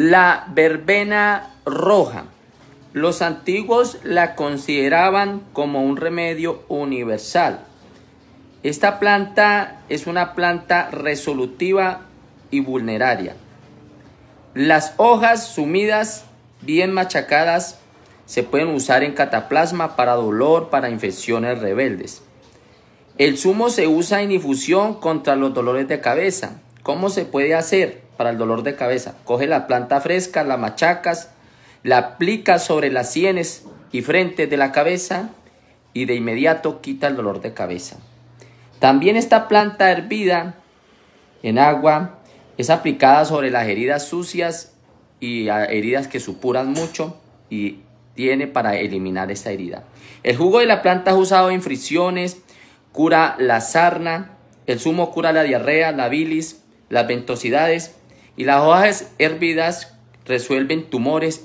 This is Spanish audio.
La verbena roja. Los antiguos la consideraban como un remedio universal. Esta planta es una planta resolutiva y vulneraria. Las hojas sumidas, bien machacadas, se pueden usar en cataplasma para dolor, para infecciones rebeldes. El zumo se usa en infusión contra los dolores de cabeza. ¿Cómo se puede hacer? para el dolor de cabeza. Coge la planta fresca, la machacas, la aplica sobre las sienes y frente de la cabeza y de inmediato quita el dolor de cabeza. También esta planta hervida en agua es aplicada sobre las heridas sucias y heridas que supuran mucho y tiene para eliminar esta herida. El jugo de la planta es usado en fricciones, cura la sarna, el zumo cura la diarrea, la bilis, las ventosidades y las hojas hervidas resuelven tumores